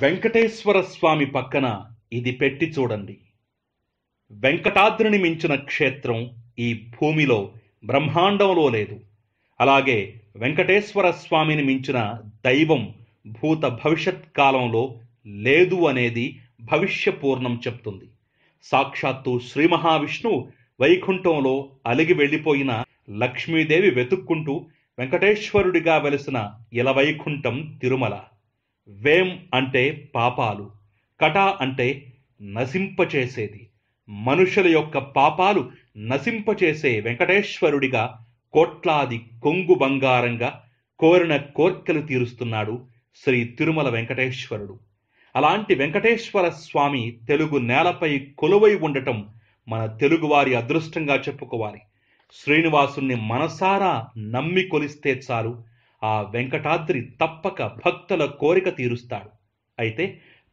వెంకటేశ్వర స్వామి పక్కన ఇది పెట్టి చూడండి వెంకటాద్రిని మించిన క్షేత్రం ఈ భూమిలో బ్రహ్మాండంలో లేదు అలాగే వెంకటేశ్వర స్వామిని మించిన దైవం భూత భవిష్యత్ కాలంలో లేదు అనేది భవిష్యపూర్ణం చెప్తుంది సాక్షాత్తు శ్రీ మహావిష్ణువు వైకుంఠంలో అలిగి వెళ్ళిపోయిన లక్ష్మీదేవి వెతుక్కుంటూ వెంకటేశ్వరుడిగా వెలిసిన ఇలవైకుంఠం తిరుమల వేం అంటే పాపాలు కట అంటే నశింపచేసేది మనుషుల యొక్క పాపాలు నశింపచేసే వెంకటేశ్వరుడిగా కోట్లాది కొంగు బంగారంగా కోరిన కోర్కెలు తీరుస్తున్నాడు శ్రీ తిరుమల వెంకటేశ్వరుడు అలాంటి వెంకటేశ్వర స్వామి తెలుగు నేలపై కొలువై ఉండటం మన తెలుగువారి అదృష్టంగా చెప్పుకోవాలి శ్రీనివాసుణ్ణి మనసారా నమ్మి కొలిస్తే చాలు ఆ వెంకటాద్రి తప్పక భక్తుల కోరిక తీరుస్తాడు అయితే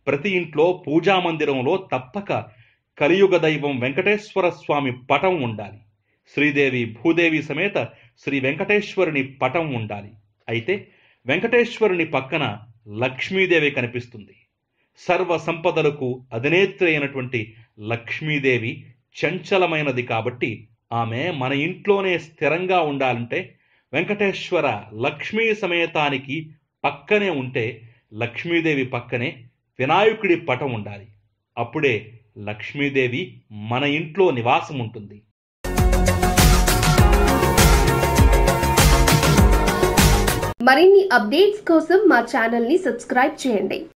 ప్రతి ఇంట్లో పూజా మందిరంలో తప్పక కలియుగ దైవం వెంకటేశ్వర స్వామి పటం ఉండాలి శ్రీదేవి భూదేవి సమేత శ్రీ వెంకటేశ్వరుని పటం ఉండాలి అయితే వెంకటేశ్వరుని పక్కన లక్ష్మీదేవి కనిపిస్తుంది సర్వ సంపదలకు అధినేత్రి అయినటువంటి లక్ష్మీదేవి చంచలమైనది కాబట్టి ఆమె మన ఇంట్లోనే స్థిరంగా ఉండాలంటే వెంకటేశ్వర లక్ష్మీ సమేతానికి పక్కనే ఉంటే లక్ష్మీదేవి పక్కనే వినాయకుడి పటం ఉండాలి అప్పుడే లక్ష్మీదేవి మన ఇంట్లో నివాసం ఉంటుంది మరిన్ని అప్డేట్స్ కోసం మా ఛానల్ని సబ్స్క్రైబ్ చేయండి